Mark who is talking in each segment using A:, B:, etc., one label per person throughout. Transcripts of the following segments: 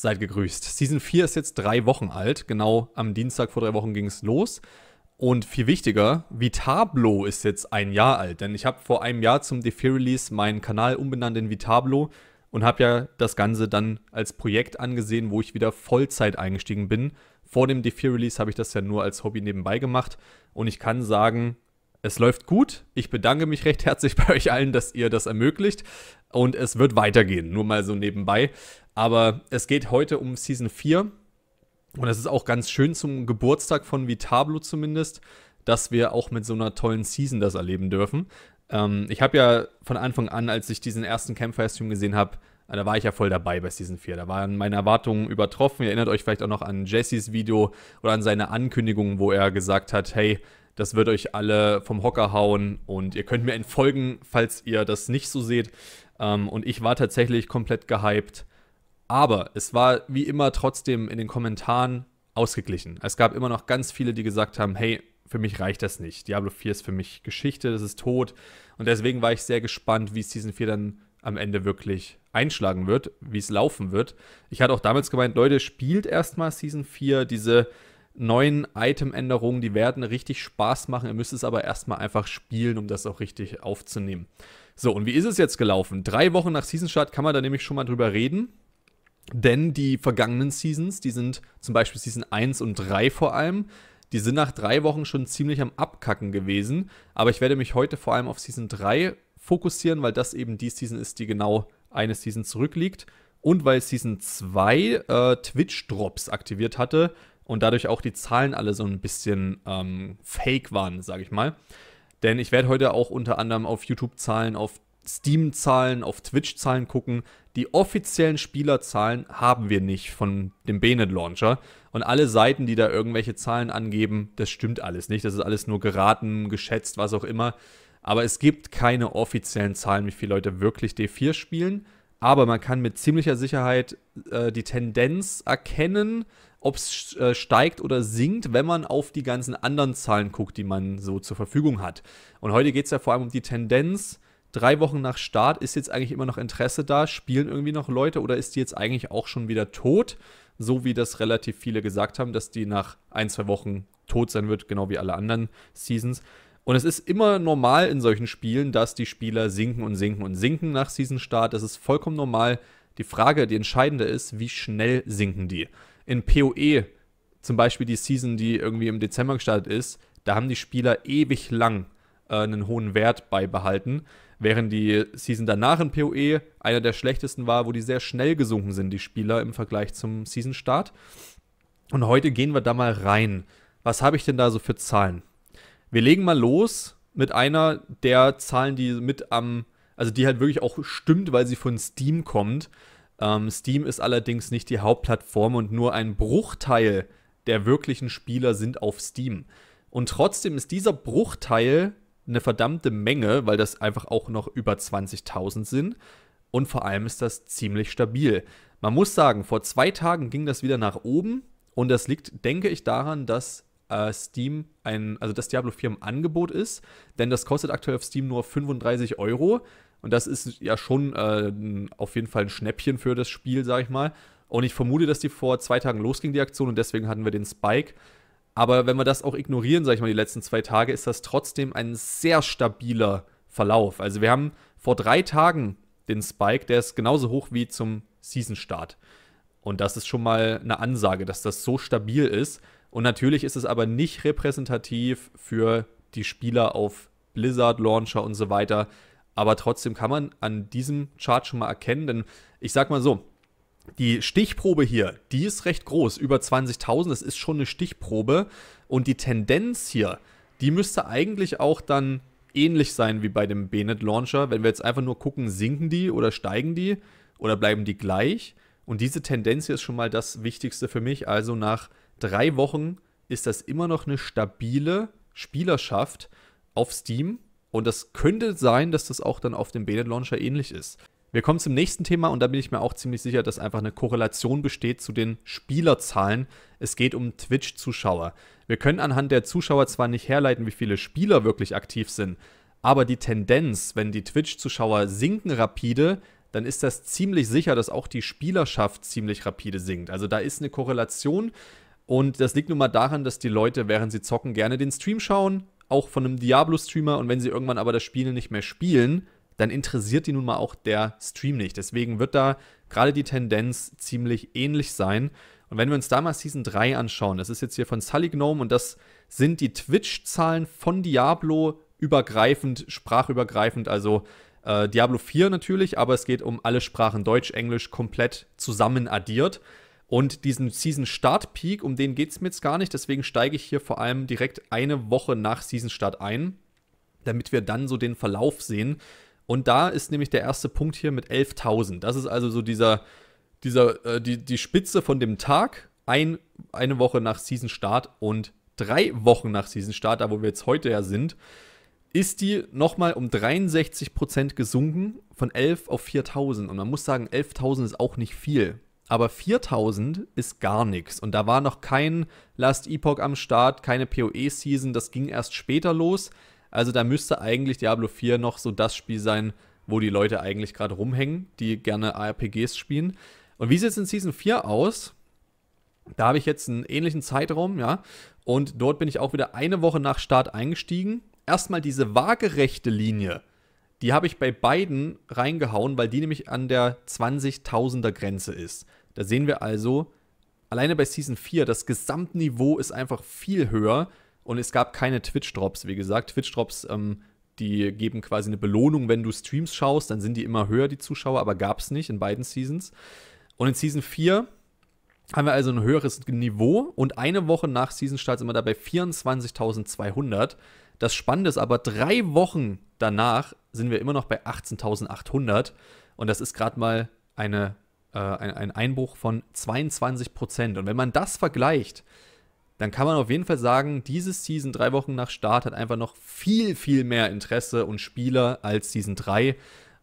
A: seid gegrüßt. Season 4 ist jetzt drei Wochen alt. Genau am Dienstag vor drei Wochen ging es los. Und viel wichtiger, Vitablo ist jetzt ein Jahr alt. Denn ich habe vor einem Jahr zum Defi-Release meinen Kanal umbenannt in Vitablo und habe ja das Ganze dann als Projekt angesehen, wo ich wieder Vollzeit eingestiegen bin. Vor dem Defi-Release habe ich das ja nur als Hobby nebenbei gemacht. Und ich kann sagen, es läuft gut. Ich bedanke mich recht herzlich bei euch allen, dass ihr das ermöglicht. Und es wird weitergehen, nur mal so nebenbei. Aber es geht heute um Season 4. Und es ist auch ganz schön zum Geburtstag von Vitablo zumindest, dass wir auch mit so einer tollen Season das erleben dürfen. Ähm, ich habe ja von Anfang an, als ich diesen ersten Campfire-Stream gesehen habe, äh, da war ich ja voll dabei bei Season 4. Da waren meine Erwartungen übertroffen. Ihr erinnert euch vielleicht auch noch an Jessys Video oder an seine Ankündigung, wo er gesagt hat, hey, das wird euch alle vom Hocker hauen und ihr könnt mir entfolgen, falls ihr das nicht so seht. Ähm, und ich war tatsächlich komplett gehypt. Aber es war wie immer trotzdem in den Kommentaren ausgeglichen. Es gab immer noch ganz viele, die gesagt haben, hey, für mich reicht das nicht. Diablo 4 ist für mich Geschichte, das ist tot. Und deswegen war ich sehr gespannt, wie Season 4 dann am Ende wirklich einschlagen wird, wie es laufen wird. Ich hatte auch damals gemeint, Leute, spielt erstmal Season 4 diese neuen Item-Änderungen, die werden richtig Spaß machen. Ihr müsst es aber erstmal einfach spielen, um das auch richtig aufzunehmen. So, und wie ist es jetzt gelaufen? Drei Wochen nach Season Start kann man da nämlich schon mal drüber reden. Denn die vergangenen Seasons, die sind zum Beispiel Season 1 und 3 vor allem, die sind nach drei Wochen schon ziemlich am Abkacken gewesen. Aber ich werde mich heute vor allem auf Season 3 fokussieren, weil das eben die Season ist, die genau eine Season zurückliegt. Und weil Season 2 äh, Twitch-Drops aktiviert hatte und dadurch auch die Zahlen alle so ein bisschen ähm, fake waren, sage ich mal. Denn ich werde heute auch unter anderem auf YouTube Zahlen, auf Steam-Zahlen, auf Twitch-Zahlen gucken. Die offiziellen Spielerzahlen haben wir nicht von dem Benet-Launcher. Und alle Seiten, die da irgendwelche Zahlen angeben, das stimmt alles nicht. Das ist alles nur geraten, geschätzt, was auch immer. Aber es gibt keine offiziellen Zahlen, wie viele Leute wirklich D4 spielen. Aber man kann mit ziemlicher Sicherheit äh, die Tendenz erkennen, ob es äh, steigt oder sinkt, wenn man auf die ganzen anderen Zahlen guckt, die man so zur Verfügung hat. Und heute geht es ja vor allem um die Tendenz, drei Wochen nach Start, ist jetzt eigentlich immer noch Interesse da? Spielen irgendwie noch Leute oder ist die jetzt eigentlich auch schon wieder tot? So wie das relativ viele gesagt haben, dass die nach ein, zwei Wochen tot sein wird, genau wie alle anderen Seasons. Und es ist immer normal in solchen Spielen, dass die Spieler sinken und sinken und sinken nach Season-Start. Das ist vollkommen normal. Die Frage, die entscheidende ist, wie schnell sinken die? In PoE, zum Beispiel die Season, die irgendwie im Dezember gestartet ist, da haben die Spieler ewig lang äh, einen hohen Wert beibehalten. Während die Season danach in PoE einer der schlechtesten war, wo die sehr schnell gesunken sind, die Spieler im Vergleich zum Season-Start. Und heute gehen wir da mal rein. Was habe ich denn da so für Zahlen? Wir legen mal los mit einer der Zahlen, die mit am, also die halt wirklich auch stimmt, weil sie von Steam kommt. Ähm, Steam ist allerdings nicht die Hauptplattform und nur ein Bruchteil der wirklichen Spieler sind auf Steam. Und trotzdem ist dieser Bruchteil eine verdammte Menge, weil das einfach auch noch über 20.000 sind. Und vor allem ist das ziemlich stabil. Man muss sagen, vor zwei Tagen ging das wieder nach oben. Und das liegt, denke ich, daran, dass äh, Steam ein, also dass Diablo 4 im Angebot ist. Denn das kostet aktuell auf Steam nur 35 Euro. Und das ist ja schon äh, auf jeden Fall ein Schnäppchen für das Spiel, sag ich mal. Und ich vermute, dass die vor zwei Tagen losging, die Aktion, und deswegen hatten wir den Spike. Aber wenn wir das auch ignorieren, sage ich mal, die letzten zwei Tage, ist das trotzdem ein sehr stabiler Verlauf. Also wir haben vor drei Tagen den Spike, der ist genauso hoch wie zum Season-Start. Und das ist schon mal eine Ansage, dass das so stabil ist. Und natürlich ist es aber nicht repräsentativ für die Spieler auf Blizzard, Launcher und so weiter. Aber trotzdem kann man an diesem Chart schon mal erkennen, denn ich sag mal so, die Stichprobe hier, die ist recht groß, über 20.000, das ist schon eine Stichprobe. Und die Tendenz hier, die müsste eigentlich auch dann ähnlich sein wie bei dem Bennett Launcher. Wenn wir jetzt einfach nur gucken, sinken die oder steigen die oder bleiben die gleich. Und diese Tendenz hier ist schon mal das Wichtigste für mich. Also nach drei Wochen ist das immer noch eine stabile Spielerschaft auf Steam. Und das könnte sein, dass das auch dann auf dem Bennett Launcher ähnlich ist. Wir kommen zum nächsten Thema und da bin ich mir auch ziemlich sicher, dass einfach eine Korrelation besteht zu den Spielerzahlen. Es geht um Twitch-Zuschauer. Wir können anhand der Zuschauer zwar nicht herleiten, wie viele Spieler wirklich aktiv sind, aber die Tendenz, wenn die Twitch-Zuschauer sinken rapide, dann ist das ziemlich sicher, dass auch die Spielerschaft ziemlich rapide sinkt. Also da ist eine Korrelation und das liegt nun mal daran, dass die Leute, während sie zocken, gerne den Stream schauen, auch von einem Diablo-Streamer und wenn sie irgendwann aber das Spiel nicht mehr spielen, dann interessiert die nun mal auch der Stream nicht. Deswegen wird da gerade die Tendenz ziemlich ähnlich sein. Und wenn wir uns da mal Season 3 anschauen, das ist jetzt hier von Sully Gnome und das sind die Twitch-Zahlen von Diablo übergreifend, sprachübergreifend, also äh, Diablo 4 natürlich, aber es geht um alle Sprachen, Deutsch, Englisch, komplett zusammen addiert. Und diesen Season-Start-Peak, um den geht es mir jetzt gar nicht, deswegen steige ich hier vor allem direkt eine Woche nach Season-Start ein, damit wir dann so den Verlauf sehen. Und da ist nämlich der erste Punkt hier mit 11.000. Das ist also so dieser, dieser, äh, die, die Spitze von dem Tag, ein, eine Woche nach Season Start und drei Wochen nach Season Start, da wo wir jetzt heute ja sind, ist die nochmal um 63% gesunken von 11 auf 4000. Und man muss sagen, 11.000 ist auch nicht viel. Aber 4000 ist gar nichts. Und da war noch kein Last Epoch am Start, keine PoE-Season. Das ging erst später los. Also da müsste eigentlich Diablo 4 noch so das Spiel sein, wo die Leute eigentlich gerade rumhängen, die gerne RPGs spielen. Und wie sieht es in Season 4 aus? Da habe ich jetzt einen ähnlichen Zeitraum, ja. Und dort bin ich auch wieder eine Woche nach Start eingestiegen. Erstmal diese waagerechte Linie, die habe ich bei beiden reingehauen, weil die nämlich an der 20.000er Grenze ist. Da sehen wir also, alleine bei Season 4, das Gesamtniveau ist einfach viel höher und es gab keine Twitch-Drops, wie gesagt. Twitch-Drops, ähm, die geben quasi eine Belohnung, wenn du Streams schaust, dann sind die immer höher, die Zuschauer, aber gab es nicht in beiden Seasons. Und in Season 4 haben wir also ein höheres Niveau und eine Woche nach Season-Start sind wir dabei 24.200. Das Spannende ist aber, drei Wochen danach sind wir immer noch bei 18.800 und das ist gerade mal eine, äh, ein, Einbruch von 22 Und wenn man das vergleicht dann kann man auf jeden Fall sagen, diese Season drei Wochen nach Start hat einfach noch viel, viel mehr Interesse und Spieler als Season 3.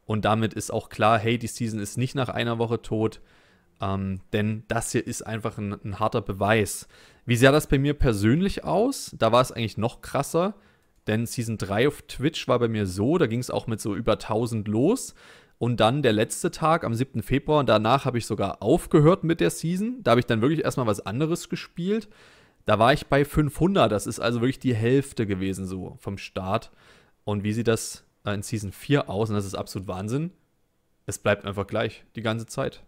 A: Und damit ist auch klar, hey, die Season ist nicht nach einer Woche tot. Ähm, denn das hier ist einfach ein, ein harter Beweis. Wie sah das bei mir persönlich aus? Da war es eigentlich noch krasser. Denn Season 3 auf Twitch war bei mir so, da ging es auch mit so über 1000 los. Und dann der letzte Tag am 7. Februar, und danach habe ich sogar aufgehört mit der Season. Da habe ich dann wirklich erstmal was anderes gespielt. Da war ich bei 500, das ist also wirklich die Hälfte gewesen so vom Start. Und wie sieht das äh, in Season 4 aus? Und das ist absolut Wahnsinn. Es bleibt einfach gleich, die ganze Zeit.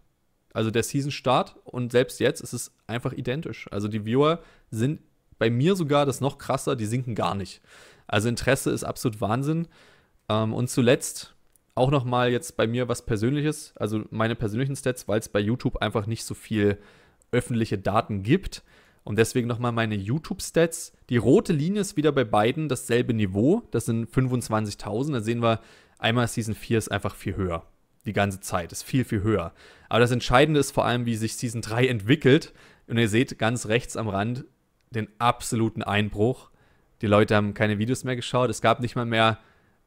A: Also der Season-Start und selbst jetzt ist es einfach identisch. Also die Viewer sind bei mir sogar das noch krasser, die sinken gar nicht. Also Interesse ist absolut Wahnsinn. Ähm, und zuletzt auch nochmal jetzt bei mir was Persönliches, also meine persönlichen Stats, weil es bei YouTube einfach nicht so viel öffentliche Daten gibt. Und deswegen nochmal meine YouTube-Stats. Die rote Linie ist wieder bei beiden dasselbe Niveau. Das sind 25.000. Da sehen wir, einmal Season 4 ist einfach viel höher. Die ganze Zeit ist viel, viel höher. Aber das Entscheidende ist vor allem, wie sich Season 3 entwickelt. Und ihr seht ganz rechts am Rand den absoluten Einbruch. Die Leute haben keine Videos mehr geschaut. Es gab nicht mal mehr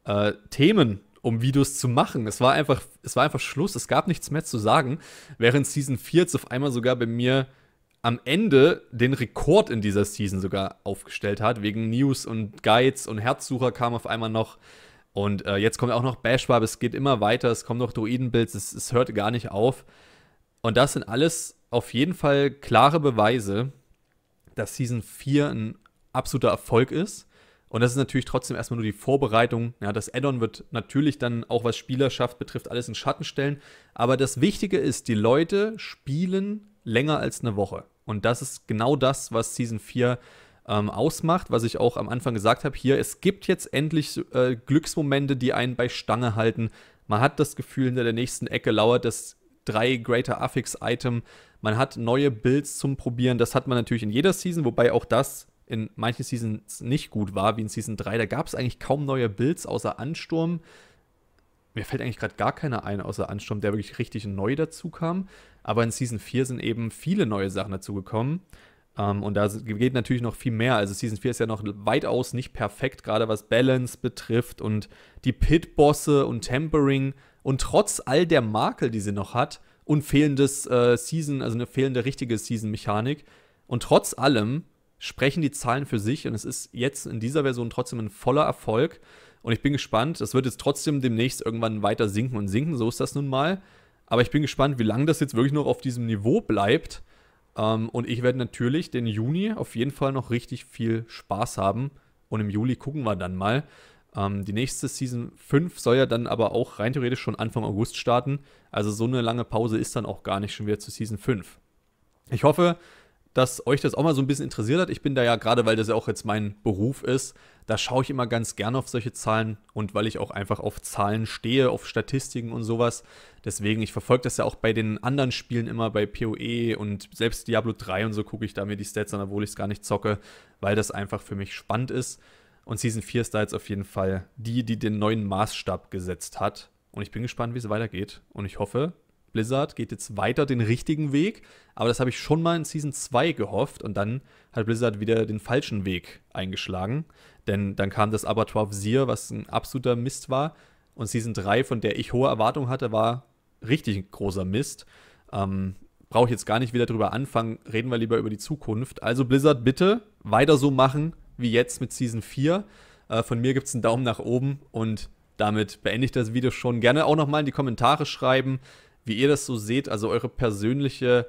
A: äh, Themen, um Videos zu machen. Es war, einfach, es war einfach Schluss. Es gab nichts mehr zu sagen. Während Season 4 jetzt auf einmal sogar bei mir am Ende den Rekord in dieser Season sogar aufgestellt hat. Wegen News und Guides und Herzsucher kam auf einmal noch. Und äh, jetzt kommt auch noch Bashbarb, es geht immer weiter, es kommen noch Druidenbuilds, es, es hört gar nicht auf. Und das sind alles auf jeden Fall klare Beweise, dass Season 4 ein absoluter Erfolg ist. Und das ist natürlich trotzdem erstmal nur die Vorbereitung. Ja, das Addon wird natürlich dann auch was Spielerschaft betrifft, alles in Schatten stellen. Aber das Wichtige ist, die Leute spielen länger als eine Woche. Und das ist genau das, was Season 4 ähm, ausmacht, was ich auch am Anfang gesagt habe. Hier, es gibt jetzt endlich äh, Glücksmomente, die einen bei Stange halten. Man hat das Gefühl, hinter der nächsten Ecke lauert das 3 Greater Affix Item. Man hat neue Builds zum Probieren. Das hat man natürlich in jeder Season, wobei auch das in manchen Seasons nicht gut war, wie in Season 3. Da gab es eigentlich kaum neue Builds außer Ansturm. Mir fällt eigentlich gerade gar keiner ein außer Ansturm, der wirklich richtig neu dazu kam. Aber in Season 4 sind eben viele neue Sachen dazugekommen. Um, ähm, und da geht natürlich noch viel mehr. Also Season 4 ist ja noch weitaus nicht perfekt, gerade was Balance betrifft und die Pit-Bosse und Tempering. Und trotz all der Makel, die sie noch hat und fehlendes äh, Season, also eine fehlende richtige Season-Mechanik. Und trotz allem sprechen die Zahlen für sich und es ist jetzt in dieser Version trotzdem ein voller Erfolg. Und ich bin gespannt, das wird jetzt trotzdem demnächst irgendwann weiter sinken und sinken, so ist das nun mal. Aber ich bin gespannt, wie lange das jetzt wirklich noch auf diesem Niveau bleibt. Ähm, und ich werde natürlich den Juni auf jeden Fall noch richtig viel Spaß haben. Und im Juli gucken wir dann mal. Ähm, die nächste Season 5 soll ja dann aber auch rein theoretisch schon Anfang August starten. Also so eine lange Pause ist dann auch gar nicht schon wieder zu Season 5. Ich hoffe, dass euch das auch mal so ein bisschen interessiert hat. Ich bin da ja gerade, weil das ja auch jetzt mein Beruf ist, da schaue ich immer ganz gerne auf solche Zahlen und weil ich auch einfach auf Zahlen stehe, auf Statistiken und sowas. Deswegen, ich verfolge das ja auch bei den anderen Spielen immer, bei PoE und selbst Diablo 3 und so gucke ich da mir die Stats an, obwohl ich es gar nicht zocke, weil das einfach für mich spannend ist. Und Season 4 ist da jetzt auf jeden Fall die, die den neuen Maßstab gesetzt hat. Und ich bin gespannt, wie es weitergeht. Und ich hoffe, Blizzard geht jetzt weiter den richtigen Weg, aber das habe ich schon mal in Season 2 gehofft und dann hat Blizzard wieder den falschen Weg eingeschlagen, denn dann kam das Abattoir Visier, was ein absoluter Mist war und Season 3, von der ich hohe Erwartungen hatte, war richtig großer Mist. Ähm, Brauche ich jetzt gar nicht wieder drüber anfangen, reden wir lieber über die Zukunft. Also Blizzard, bitte weiter so machen wie jetzt mit Season 4. Äh, von mir gibt es einen Daumen nach oben und damit beende ich das Video schon. Gerne auch nochmal in die Kommentare schreiben, wie ihr das so seht, also eure persönliche,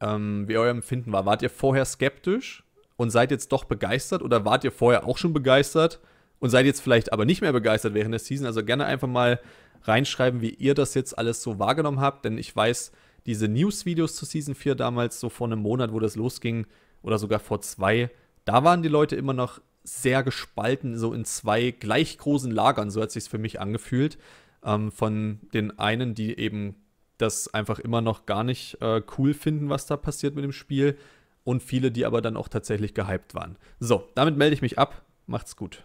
A: ähm, wie euer Empfinden war. Wart ihr vorher skeptisch und seid jetzt doch begeistert oder wart ihr vorher auch schon begeistert und seid jetzt vielleicht aber nicht mehr begeistert während der Season? Also gerne einfach mal reinschreiben, wie ihr das jetzt alles so wahrgenommen habt, denn ich weiß, diese News-Videos zu Season 4 damals, so vor einem Monat, wo das losging, oder sogar vor zwei, da waren die Leute immer noch sehr gespalten, so in zwei gleich großen Lagern, so hat sich's für mich angefühlt ähm, von den einen, die eben das einfach immer noch gar nicht äh, cool finden, was da passiert mit dem Spiel. Und viele, die aber dann auch tatsächlich gehypt waren. So, damit melde ich mich ab. Macht's gut.